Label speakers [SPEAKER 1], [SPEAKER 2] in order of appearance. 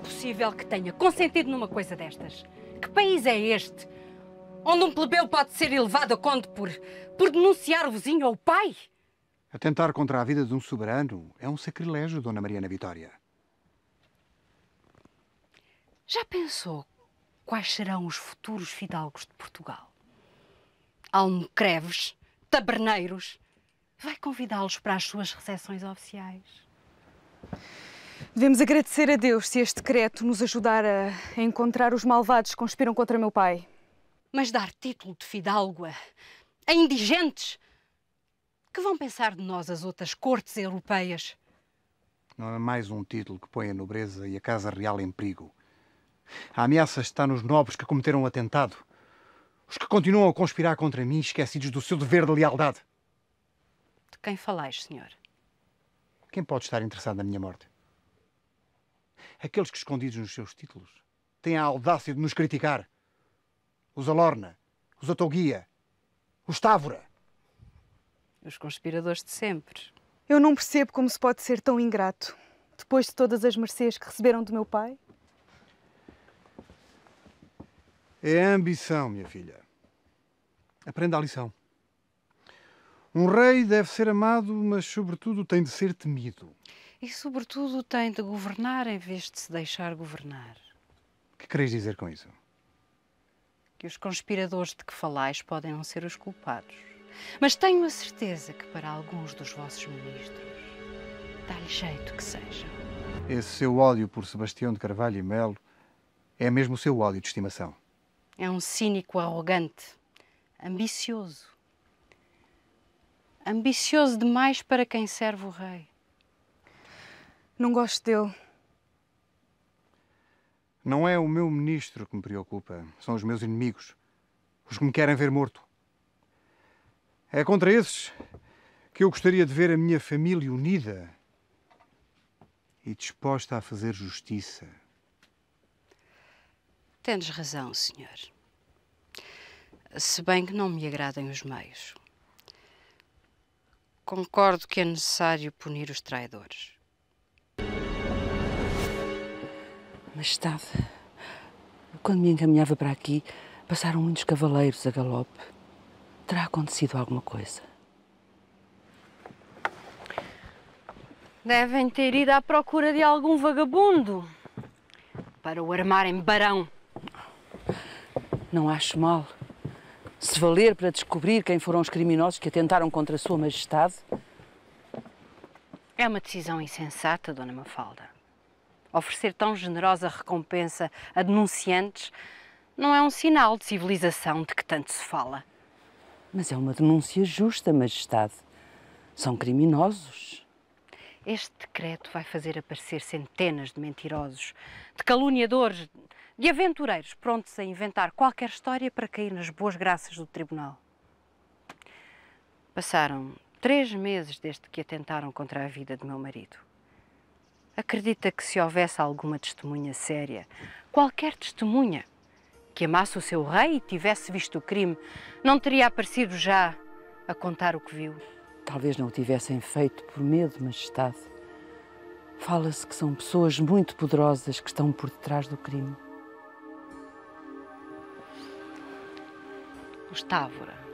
[SPEAKER 1] possível que tenha consentido numa coisa destas? Que país é este? Onde um plebeu pode ser elevado a conde por, por denunciar o vizinho ou o pai?
[SPEAKER 2] Atentar contra a vida de um soberano é um sacrilégio, Dona Mariana Vitória.
[SPEAKER 1] Já pensou quais serão os futuros fidalgos de Portugal? Almocreves, taberneiros, vai convidá-los para as suas recepções oficiais.
[SPEAKER 3] Devemos agradecer a Deus se este decreto nos ajudar a encontrar os malvados que
[SPEAKER 1] conspiram contra meu pai. Mas dar título de fidalgo a indigentes? Que vão pensar de nós as outras cortes europeias?
[SPEAKER 2] Não é mais um título que põe a nobreza e a Casa Real em perigo. A ameaça está nos nobres que cometeram o um atentado. Os que continuam a conspirar contra mim, esquecidos do seu dever de lealdade.
[SPEAKER 1] De quem falais, senhor?
[SPEAKER 2] Quem pode estar interessado na minha morte? aqueles que escondidos nos seus títulos têm a audácia de nos criticar. Os Alorna, os Otoguia, os Távora.
[SPEAKER 1] Os conspiradores de sempre.
[SPEAKER 3] Eu não percebo como se pode ser tão ingrato, depois de todas as mercês que receberam do meu pai.
[SPEAKER 2] É a ambição, minha filha. Aprenda a lição. Um rei deve ser amado, mas, sobretudo, tem de ser temido
[SPEAKER 1] e, sobretudo, tem de governar em vez de se deixar governar.
[SPEAKER 2] O que é queres dizer com isso?
[SPEAKER 1] Que os conspiradores de que falais podem não ser os culpados. Mas tenho a certeza que, para alguns dos vossos ministros, dá-lhe jeito que sejam.
[SPEAKER 2] Esse seu ódio por Sebastião de Carvalho e Melo é mesmo o seu ódio de estimação.
[SPEAKER 1] É um cínico arrogante, ambicioso. Ambicioso demais para quem serve o rei. Não gosto dele.
[SPEAKER 2] Não é o meu ministro que me preocupa. São os meus inimigos. Os que me querem ver morto. É contra esses que eu gostaria de ver a minha família unida e disposta a fazer justiça.
[SPEAKER 1] Tens razão, senhor. Se bem que não me agradem os meios. Concordo que é necessário punir os traidores.
[SPEAKER 3] Mas tarde, quando me encaminhava para aqui, passaram muitos cavaleiros a galope. Terá acontecido alguma coisa?
[SPEAKER 1] Devem ter ido à procura de algum vagabundo para o armarem barão.
[SPEAKER 3] Não acho mal. Se valer para descobrir quem foram os criminosos que atentaram contra a Sua Majestade.
[SPEAKER 1] É uma decisão insensata, Dona Mafalda oferecer tão generosa recompensa a denunciantes não é um sinal de civilização de que tanto se fala.
[SPEAKER 3] Mas é uma denúncia justa, Majestade. São criminosos.
[SPEAKER 1] Este decreto vai fazer aparecer centenas de mentirosos, de caluniadores, de aventureiros prontos a inventar qualquer história para cair nas boas graças do tribunal. Passaram três meses desde que atentaram contra a vida de meu marido acredita que se houvesse alguma testemunha séria, qualquer testemunha que amasse o seu rei e tivesse visto o crime, não teria aparecido já a contar o que viu?
[SPEAKER 3] Talvez não o tivessem feito por medo, Majestade. Fala-se que são pessoas muito poderosas que estão por detrás do crime.
[SPEAKER 1] Os Távora